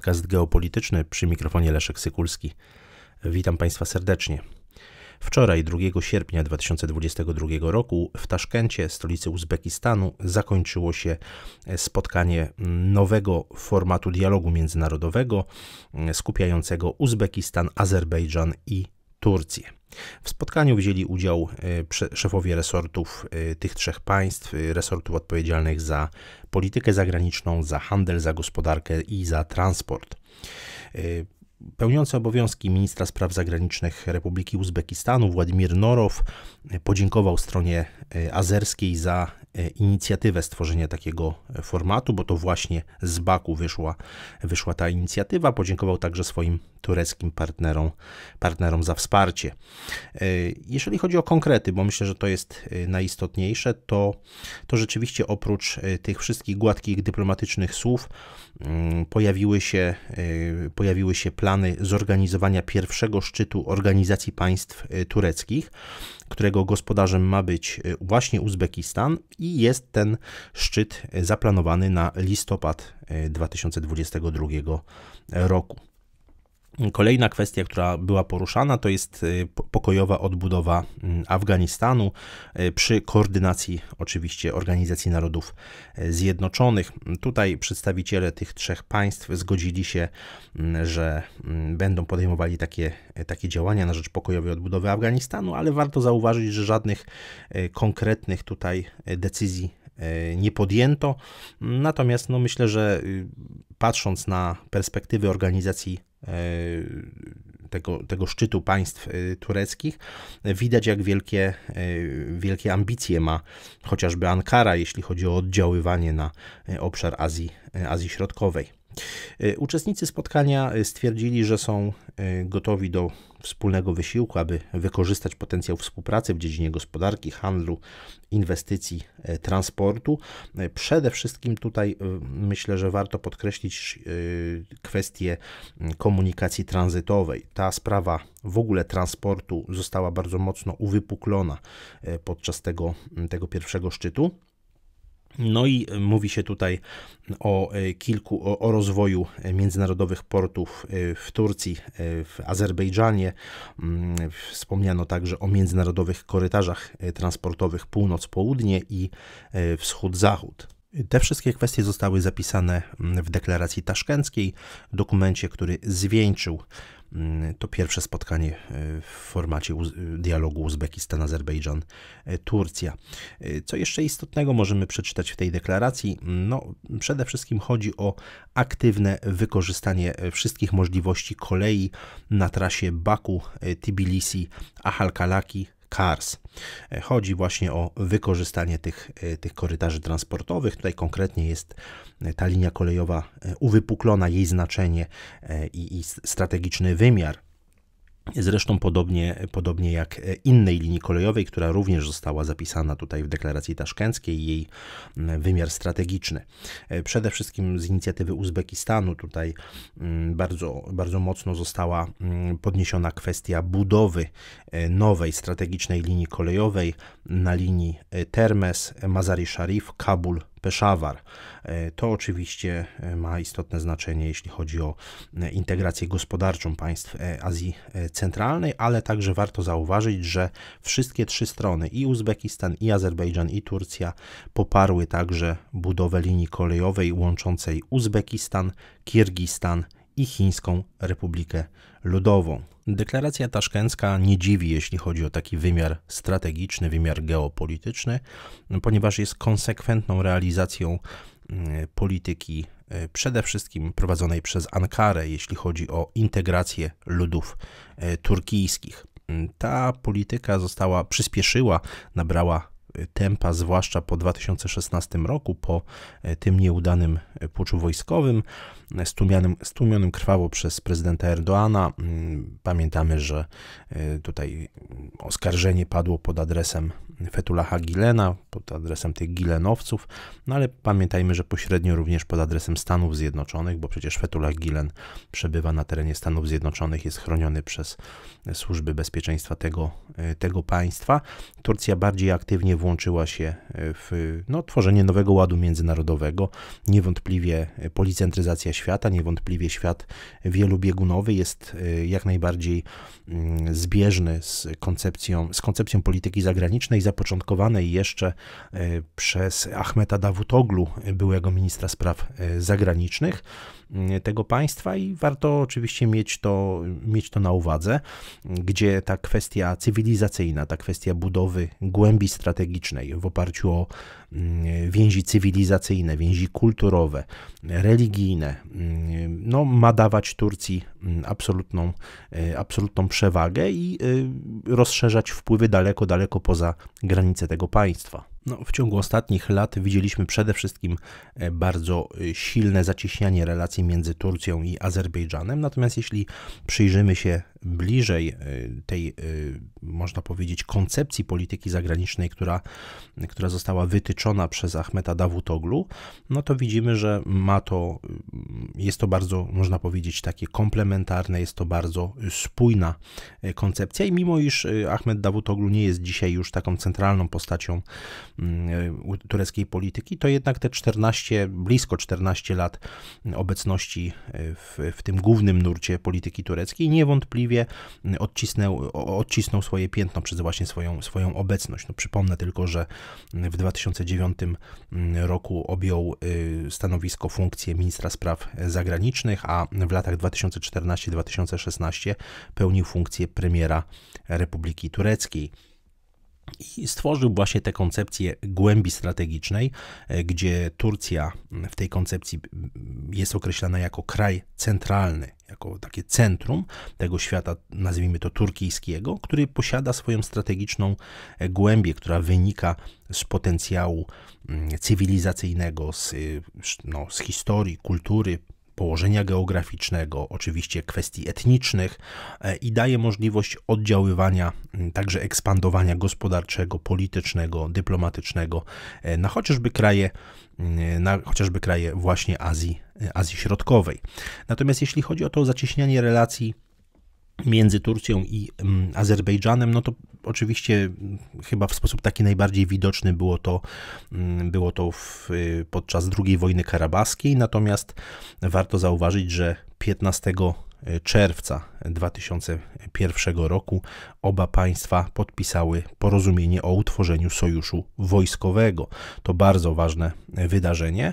podcast geopolityczny przy mikrofonie Leszek Sykulski. Witam Państwa serdecznie. Wczoraj, 2 sierpnia 2022 roku, w Taszkencie, stolicy Uzbekistanu, zakończyło się spotkanie nowego formatu dialogu międzynarodowego skupiającego Uzbekistan, Azerbejdżan i Turcję. W spotkaniu wzięli udział e, szefowie resortów e, tych trzech państw, e, resortów odpowiedzialnych za politykę zagraniczną, za handel, za gospodarkę i za transport. Pełniący obowiązki ministra spraw zagranicznych Republiki Uzbekistanu Władimir Norow podziękował stronie azerskiej za inicjatywę stworzenia takiego formatu, bo to właśnie z Baku wyszła, wyszła ta inicjatywa. Podziękował także swoim tureckim partnerom, partnerom za wsparcie. E, jeżeli chodzi o konkrety, bo myślę, że to jest e, najistotniejsze, to, to rzeczywiście oprócz e, tych wszystkich gładkich dyplomatycznych słów mm, pojawiły się, pojawiły się plany zorganizowania pierwszego szczytu Organizacji Państw Tureckich, którego gospodarzem ma być właśnie Uzbekistan i jest ten szczyt zaplanowany na listopad 2022 roku. Kolejna kwestia, która była poruszana, to jest y, pokojowa odbudowa mm, Afganistanu y, przy koordynacji oczywiście Organizacji Narodów y, Zjednoczonych. Tutaj przedstawiciele tych trzech państw zgodzili się, mm, że mm, będą podejmowali takie, takie działania na rzecz pokojowej odbudowy Afganistanu, ale warto zauważyć, że żadnych konkretnych tutaj decyzji E, nie podjęto. Natomiast no, myślę, że y, patrząc na perspektywy organizacji e, tego, tego szczytu państw y, tureckich, widać jak wielkie, e, wielkie ambicje ma chociażby Ankara, jeśli chodzi o oddziaływanie na obszar Azji, Azji Środkowej. Y, uczestnicy spotkania y, stwierdzili, że są y, gotowi do wspólnego wysiłku, aby wykorzystać potencjał współpracy w dziedzinie gospodarki, handlu, inwestycji, transportu. Przede wszystkim tutaj myślę, że warto podkreślić kwestię komunikacji tranzytowej. Ta sprawa w ogóle transportu została bardzo mocno uwypuklona podczas tego, tego pierwszego szczytu. No i mówi się tutaj o e, kilku, o, o, rozwoju e, międzynarodowych portów e, w Turcji, w Azerbejdżanie. Mm, wspomniano także o międzynarodowych korytarzach transportowych północ-południe i wschód-zachód. Te wszystkie kwestie zostały zapisane mm, w deklaracji taszkenckiej, dokumencie, który zwieńczył Mm, to pierwsze spotkanie e, w formacie e, dialogu Uzbekistan-Azerbejdżan, e, Turcja. Co jeszcze istotnego możemy przeczytać w tej deklaracji? No, przede wszystkim chodzi o aktywne wykorzystanie wszystkich możliwości kolei na trasie Baku, Tbilisi, Ahalkalaki, Cars. E, chodzi właśnie o wykorzystanie tych, e, tych korytarzy transportowych. Tutaj konkretnie jest e, ta linia kolejowa uwypuklona, jej znaczenie i, i strategiczny wymiar Zresztą podobnie, podobnie jak innej linii kolejowej, która również została zapisana tutaj w deklaracji taszkęckiej, jej mm, wymiar strategiczny. E, przede wszystkim z inicjatywy Uzbekistanu tutaj mm, bardzo, bardzo mocno została mm, podniesiona kwestia budowy e, nowej strategicznej linii kolejowej na linii e, Termes, Mazari Sharif, Kabul, Peszawar. E, to oczywiście e, ma istotne znaczenie, jeśli chodzi o e, integrację gospodarczą państw Azji Centralnej, ale także warto zauważyć, że wszystkie trzy strony i Uzbekistan, i Azerbejdżan, i Turcja poparły także budowę linii kolejowej łączącej Uzbekistan, Kirgistan i Chińską Republikę Ludową. Deklaracja taszkencka nie dziwi, jeśli chodzi o taki wymiar strategiczny, wymiar geopolityczny, ponieważ jest konsekwentną realizacją mm, polityki e, przede wszystkim prowadzonej przez Ankarę, jeśli chodzi o integrację ludów e, turkijskich. Ta polityka została, przyspieszyła, nabrała tempa, zwłaszcza po 2016 roku, po e, tym nieudanym e, puczu wojskowym, e, stłumionym, stłumionym krwawo przez prezydenta Erdoana. Mm, pamiętamy, że tutaj oskarżenie padło pod adresem Fetulaha Gilena, pod adresem tych Gilenowców, no ale pamiętajmy, że pośrednio również pod adresem Stanów Zjednoczonych, bo przecież Fetullah Gilen przebywa na terenie Stanów Zjednoczonych, jest chroniony przez służby bezpieczeństwa tego, tego państwa. Turcja bardziej aktywnie włączyła się w no, tworzenie nowego ładu międzynarodowego. Niewątpliwie policentryzacja świata, niewątpliwie świat wielobiegunowy jest e, jak najbardziej mm, zbieżny z koncepcją, z koncepcją polityki zagranicznej, zapoczątkowanej jeszcze e, przez Ahmeta Dawutoglu, byłego ministra spraw e, zagranicznych. Y, tego państwa i warto oczywiście mieć to, mieć to na uwadze, gdzie ta kwestia cywilizacyjna, ta kwestia budowy głębi strategicznej w oparciu o y, więzi cywilizacyjne, więzi kulturowe, religijne, y, no, ma dawać Turcji absolutną, absolutną przewagę i rozszerzać wpływy daleko, daleko poza granice tego państwa. No, w ciągu ostatnich lat widzieliśmy przede wszystkim e, bardzo e, silne zacieśnianie relacji między Turcją i Azerbejdżanem. Natomiast jeśli przyjrzymy się bliżej e, tej, e, można powiedzieć, koncepcji polityki zagranicznej, która, która została wytyczona przez Ahmeta Dawutoglu, no to widzimy, że ma to, e, jest to bardzo, można powiedzieć, takie komplementarne, jest to bardzo spójna koncepcja i mimo iż Ahmed Dawutoglu nie jest dzisiaj już taką centralną postacią tureckiej polityki, to jednak te 14, blisko 14 lat obecności w, w tym głównym nurcie polityki tureckiej niewątpliwie niewątpliwie mm, odcisnął, odcisnął swoje piętno przez właśnie swoją, swoją obecność. No, przypomnę tylko, że mm, w 2009 mm, roku objął y, stanowisko, funkcję ministra spraw e, zagranicznych, a w latach 2014-2016 pełnił funkcję premiera Republiki Tureckiej. I stworzył właśnie tę koncepcję głębi strategicznej, e, gdzie Turcja w tej koncepcji jest określana jako kraj centralny, jako takie centrum tego świata, nazwijmy to turkijskiego, który posiada swoją strategiczną e, głębię, która wynika z potencjału cywilizacyjnego, z, e, no, z historii, kultury, położenia geograficznego, oczywiście kwestii etnicznych e, i daje możliwość oddziaływania, także ekspandowania gospodarczego, politycznego, dyplomatycznego e, na chociażby kraje, na chociażby kraje właśnie Azji, e, Azji Środkowej. Natomiast jeśli chodzi o to zacieśnianie relacji między Turcją i Azerbejdżanem, no to Oczywiście mm, chyba w sposób taki najbardziej widoczny było to, mm, było to w, y, podczas II wojny karabaskiej, natomiast warto zauważyć, że 15 czerwca 2001 roku oba państwa podpisały porozumienie o utworzeniu sojuszu wojskowego. To bardzo ważne wydarzenie.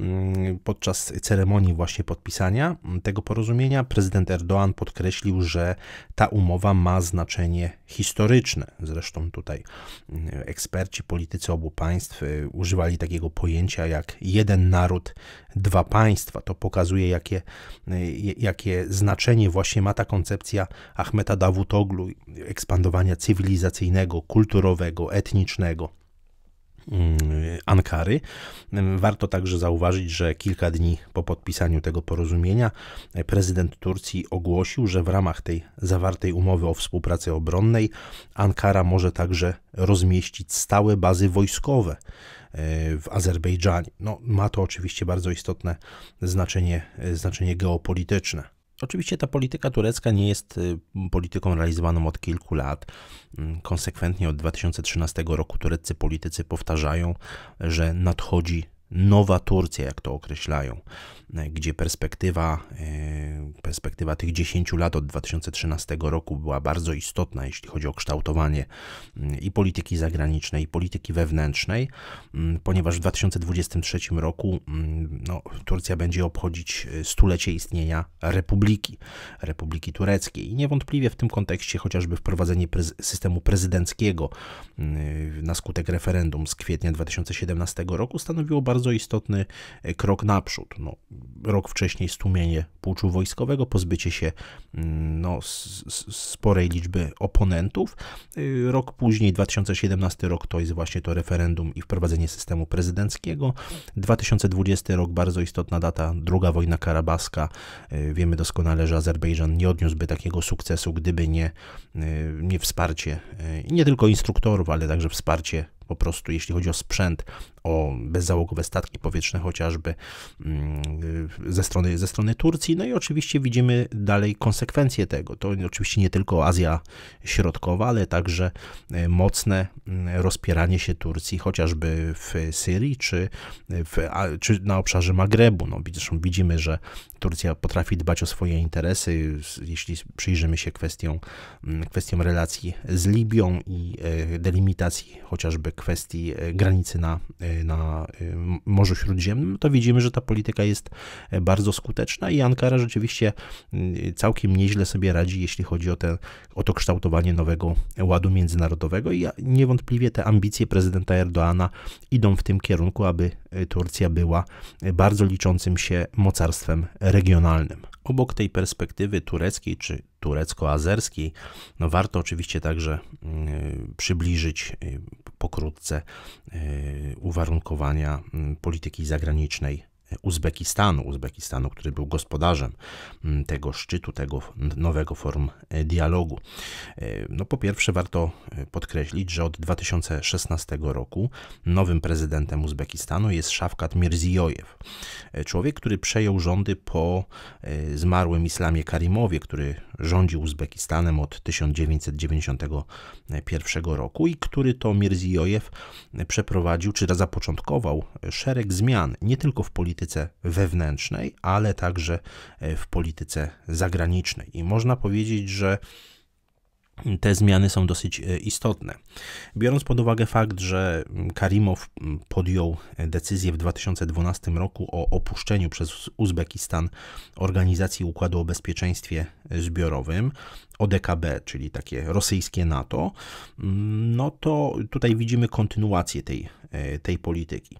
Mm, podczas ceremonii właśnie podpisania tego porozumienia prezydent Erdoğan podkreślił, że ta umowa ma znaczenie historyczne. Zresztą tutaj mm, eksperci, politycy obu państw y, używali takiego pojęcia jak jeden naród, dwa państwa. To pokazuje jakie, y, jakie znaczenie znaczenie właśnie ma ta koncepcja Ahmeta Davutoglu, ekspandowania cywilizacyjnego, kulturowego, etnicznego. Mm, Ankary. Warto także zauważyć, że kilka dni po podpisaniu tego porozumienia prezydent Turcji ogłosił, że w ramach tej zawartej umowy o współpracy obronnej Ankara może także rozmieścić stałe bazy wojskowe e, w Azerbejdżanie. No, ma to oczywiście bardzo istotne znaczenie, e, znaczenie geopolityczne. Oczywiście ta polityka turecka nie jest y, polityką realizowaną od kilku lat. Mm, konsekwentnie od 2013 roku tureccy politycy powtarzają, że nadchodzi nowa Turcja, jak to określają, e, gdzie perspektywa, e, perspektywa tych 10 lat od 2013 roku była bardzo istotna, jeśli chodzi o kształtowanie mm, i polityki zagranicznej, i polityki wewnętrznej, mm, ponieważ w 2023 roku mm, no, Turcja będzie obchodzić e, stulecie istnienia Republiki, Republiki Tureckiej. I niewątpliwie w tym kontekście chociażby wprowadzenie prez systemu prezydenckiego na skutek referendum z kwietnia 2017 roku stanowiło bardzo bardzo istotny e, krok naprzód. No, rok wcześniej stłumienie puczu wojskowego, pozbycie się mm, no, sporej liczby oponentów. Y, rok później, 2017 rok, to jest właśnie to referendum i wprowadzenie systemu prezydenckiego. 2020 rok, bardzo istotna data, druga wojna karabaska. Y, wiemy doskonale, że Azerbejdżan nie odniósłby takiego sukcesu, gdyby nie, y, nie wsparcie, nie tylko instruktorów, ale także wsparcie po prostu, jeśli chodzi o sprzęt o bezzałogowe statki powietrzne chociażby mm, ze strony, ze strony Turcji. No i oczywiście widzimy dalej konsekwencje tego. To oczywiście nie tylko Azja Środkowa, ale także e, mocne mm, rozpieranie się Turcji chociażby w Syrii czy, w, czy na obszarze Magrebu. No, zresztą widzimy, że Turcja potrafi dbać o swoje interesy, jeśli przyjrzymy się kwestiom mm, kwestiom relacji z Libią i e, delimitacji chociażby kwestii e, granicy na na y, Morzu Śródziemnym, to widzimy, że ta polityka jest e, bardzo skuteczna i Ankara rzeczywiście y, całkiem nieźle sobie radzi, jeśli chodzi o, te, o to kształtowanie nowego ładu międzynarodowego i niewątpliwie te ambicje prezydenta Erdoana idą w tym kierunku, aby e, Turcja była e, bardzo liczącym się mocarstwem regionalnym. Obok tej perspektywy tureckiej czy turecko-azerskiej, no warto oczywiście także y, przybliżyć y, pokrótce y, uwarunkowania polityki zagranicznej Uzbekistanu, Uzbekistanu, który był gospodarzem mm, tego szczytu, tego nowego form e, dialogu. E, no po pierwsze warto e, podkreślić, że od 2016 roku nowym prezydentem Uzbekistanu jest Szafkat Mirziyoyev. Człowiek, który przejął rządy po zmarłym Islamie Karimowie, który rządził Uzbekistanem od 1991 roku i który to Mirziyoyev przeprowadził czy zapoczątkował szereg zmian, nie tylko w polityce, polityce wewnętrznej, ale także e, w polityce zagranicznej. I można powiedzieć, że te zmiany są dosyć e, istotne. Biorąc pod uwagę fakt, że mm, Karimow mm, podjął e, decyzję w 2012 roku o opuszczeniu przez Uzbekistan Organizacji Układu o Bezpieczeństwie Zbiorowym, ODKB, czyli takie rosyjskie NATO, mm, no to tutaj widzimy kontynuację tej E, tej polityki.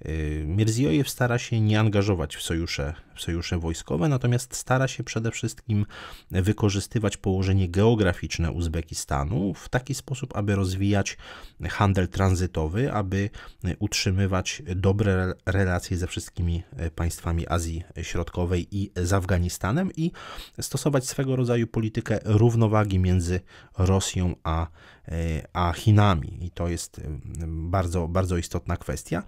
E, Mirziojew stara się nie angażować w sojusze, w sojusze wojskowe, natomiast stara się przede wszystkim wykorzystywać położenie geograficzne Uzbekistanu w taki sposób, aby rozwijać handel tranzytowy, aby e, utrzymywać dobre relacje ze wszystkimi państwami Azji Środkowej i z Afganistanem i stosować swego rodzaju politykę równowagi między Rosją a a Chinami i to jest bardzo, bardzo istotna kwestia.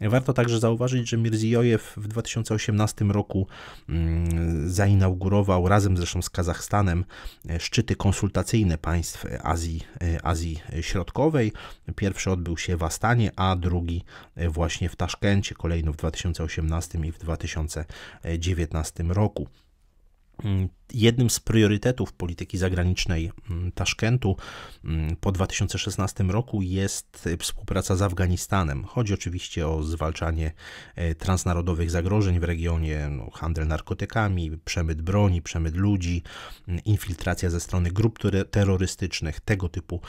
Warto także zauważyć, że Mirziyojew w 2018 roku mm, zainaugurował razem zresztą z Kazachstanem e, szczyty konsultacyjne państw e, Azji, e, Azji Środkowej. Pierwszy odbył się w Astanie, a drugi właśnie w Taszkencie, kolejno w 2018 i w 2019 roku. Mm, jednym z priorytetów polityki zagranicznej mm, Taszkentu mm, po 2016 roku jest e, współpraca z Afganistanem. Chodzi oczywiście o zwalczanie e, transnarodowych zagrożeń w regionie, no, handel narkotykami, przemyt broni, przemyt ludzi, infiltracja ze strony grup terrorystycznych, tego typu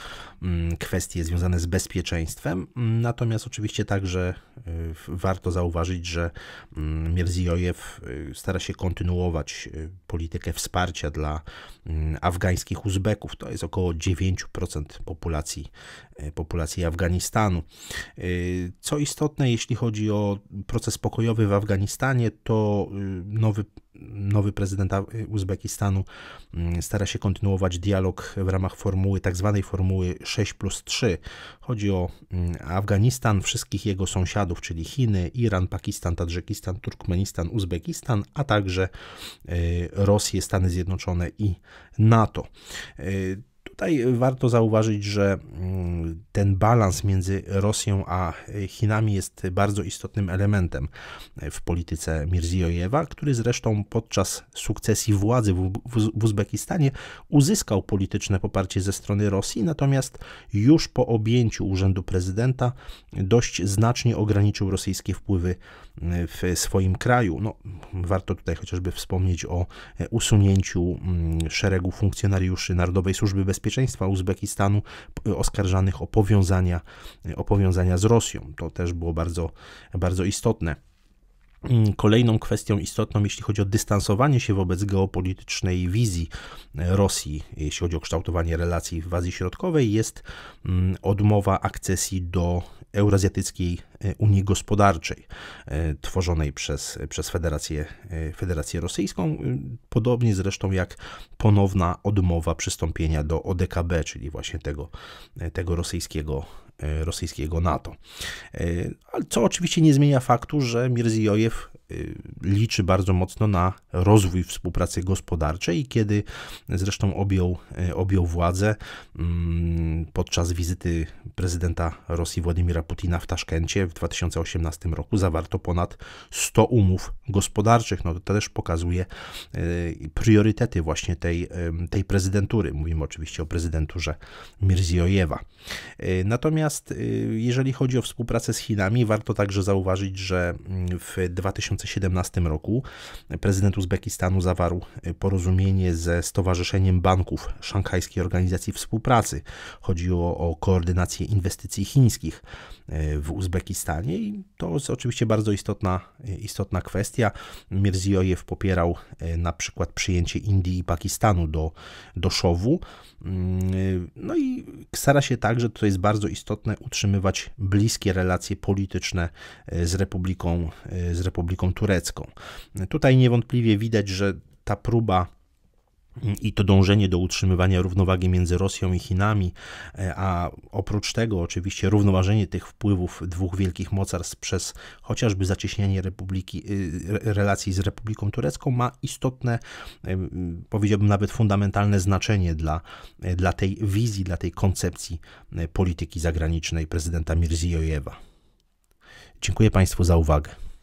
kwestie związane z bezpieczeństwem. Natomiast oczywiście także e, warto zauważyć, że Mirziyoyev stara się kontynuować politykę politykę wsparcia dla mm, afgańskich Uzbeków. To jest około 9% populacji, e, populacji Afganistanu. E, co istotne, jeśli chodzi o proces pokojowy w Afganistanie, to y, nowy nowy prezydent Uzbekistanu mm, stara się kontynuować dialog w ramach formuły, tak zwanej formuły 6 plus 3. Chodzi o mm, Afganistan, wszystkich jego sąsiadów, czyli Chiny, Iran, Pakistan, Tadżykistan, Turkmenistan, Uzbekistan, a także y, Rosję, Stany Zjednoczone i NATO. Y, Tutaj warto zauważyć, że mm, ten balans między Rosją a Chinami jest bardzo istotnym elementem w polityce Mirziyojewa, który zresztą podczas sukcesji władzy w, w Uzbekistanie uzyskał polityczne poparcie ze strony Rosji, natomiast już po objęciu urzędu prezydenta dość znacznie ograniczył rosyjskie wpływy mm, w swoim kraju. No, warto tutaj chociażby wspomnieć o usunięciu mm, szeregu funkcjonariuszy Narodowej Służby Bezpieczeństwa Bezpieczeństwa Uzbekistanu oskarżanych o powiązania, e, o powiązania z Rosją. To też było bardzo, bardzo istotne. Mm, kolejną kwestią istotną, jeśli chodzi o dystansowanie się wobec geopolitycznej wizji Rosji, jeśli chodzi o kształtowanie relacji w Azji Środkowej, jest mm, odmowa akcesji do Eurazjatyckiej e, Unii Gospodarczej e, tworzonej przez, przez Federację, e, Federację Rosyjską, mm, podobnie zresztą jak ponowna odmowa przystąpienia do ODKB, czyli właśnie tego, tego rosyjskiego E, rosyjskiego NATO. E, ale co oczywiście nie zmienia faktu, że Mirziyoyev Y, liczy bardzo mocno na rozwój współpracy gospodarczej i kiedy zresztą objął, y, objął władzę mm, podczas wizyty prezydenta Rosji Władimira Putina w Taszkencie w 2018 roku zawarto ponad 100 umów gospodarczych. No to też pokazuje y, priorytety właśnie tej, tej prezydentury. Mówimy oczywiście o prezydenturze Mirziojewa. Natomiast jeżeli chodzi o współpracę z Chinami, warto także zauważyć, że mm, w 2000 2017 roku prezydent Uzbekistanu zawarł y, porozumienie ze Stowarzyszeniem Banków Szanghajskiej Organizacji Współpracy. Chodziło o koordynację inwestycji chińskich y, w Uzbekistanie i to jest oczywiście bardzo istotna, y, istotna kwestia. Mirziyojew popierał na przykład przyjęcie Indii i Pakistanu do, do szowu. Mm, no i stara się także, to jest bardzo istotne, utrzymywać bliskie relacje polityczne z Republiką, z Republiką polityką turecką. Tutaj niewątpliwie widać, że ta próba i to dążenie do utrzymywania równowagi między Rosją i Chinami, e, a oprócz tego oczywiście równoważenie tych wpływów dwóch wielkich mocarstw przez chociażby zacieśnianie y, relacji z Republiką Turecką ma istotne, powiedziałbym nawet fundamentalne znaczenie dla, e, dla tej wizji, dla tej koncepcji e, polityki zagranicznej prezydenta Mirziyojewa. Dziękuję Państwu za uwagę.